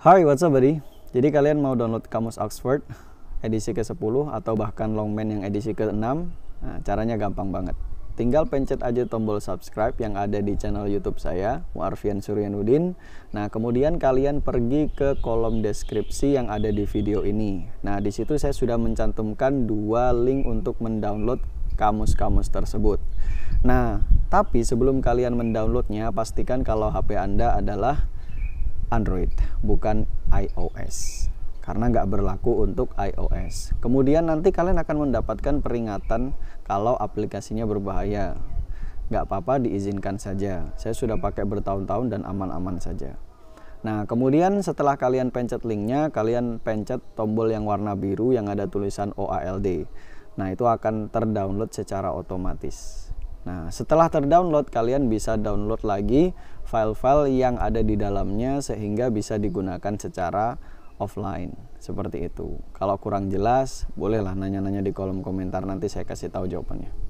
Hai, what's up buddy? Jadi kalian mau download Kamus Oxford edisi ke-10 atau bahkan Longman yang edisi ke-6? Nah, caranya gampang banget. Tinggal pencet aja tombol subscribe yang ada di channel YouTube saya, Muarfian Suryanuddin. Nah, kemudian kalian pergi ke kolom deskripsi yang ada di video ini. Nah, di situ saya sudah mencantumkan dua link untuk mendownload kamus-kamus tersebut. Nah, tapi sebelum kalian mendownloadnya, pastikan kalau HP Anda adalah Android, bukan iOS. Karena nggak berlaku untuk iOS. Kemudian nanti kalian akan mendapatkan peringatan kalau aplikasinya berbahaya. Nggak apa-apa, diizinkan saja. Saya sudah pakai bertahun-tahun dan aman-aman saja. Nah, kemudian setelah kalian pencet linknya, kalian pencet tombol yang warna biru yang ada tulisan OALD. Nah, itu akan terdownload secara otomatis. Nah, setelah terdownload kalian bisa download lagi file-file yang ada di dalamnya sehingga bisa digunakan secara offline. Seperti itu. Kalau kurang jelas, bolehlah nanya-nanya di kolom komentar nanti saya kasih tahu jawabannya.